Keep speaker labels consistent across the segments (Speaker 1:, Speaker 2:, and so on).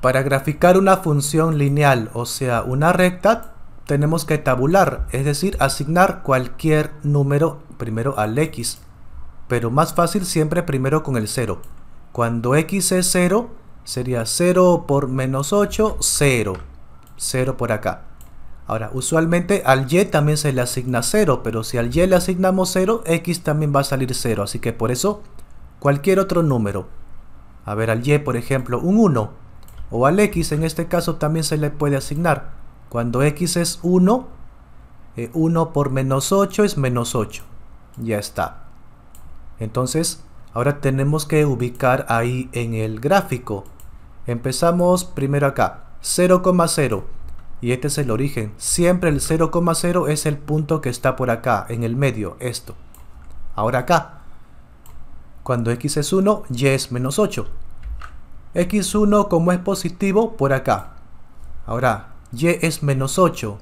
Speaker 1: Para graficar una función lineal, o sea, una recta, tenemos que tabular, es decir, asignar cualquier número primero al x, pero más fácil siempre primero con el 0. Cuando x es 0, sería 0 por menos 8, 0. 0 por acá. Ahora, usualmente al y también se le asigna 0, pero si al y le asignamos 0, x también va a salir 0, así que por eso cualquier otro número. A ver, al y, por ejemplo, un 1 o al x en este caso también se le puede asignar. Cuando x es 1, 1 eh, por menos 8 es menos 8. Ya está. Entonces, ahora tenemos que ubicar ahí en el gráfico. Empezamos primero acá, 0,0. Y este es el origen. Siempre el 0,0 es el punto que está por acá, en el medio, esto. Ahora acá. Cuando x es 1, y es menos 8 x1 como es positivo por acá. Ahora, y es menos 8,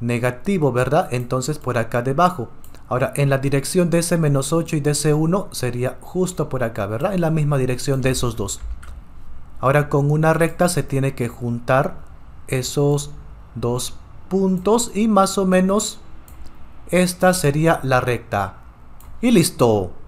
Speaker 1: negativo, ¿verdad? Entonces por acá debajo. Ahora, en la dirección de ese menos 8 y de ese 1 sería justo por acá, ¿verdad? En la misma dirección de esos dos. Ahora con una recta se tiene que juntar esos dos puntos y más o menos esta sería la recta. Y listo.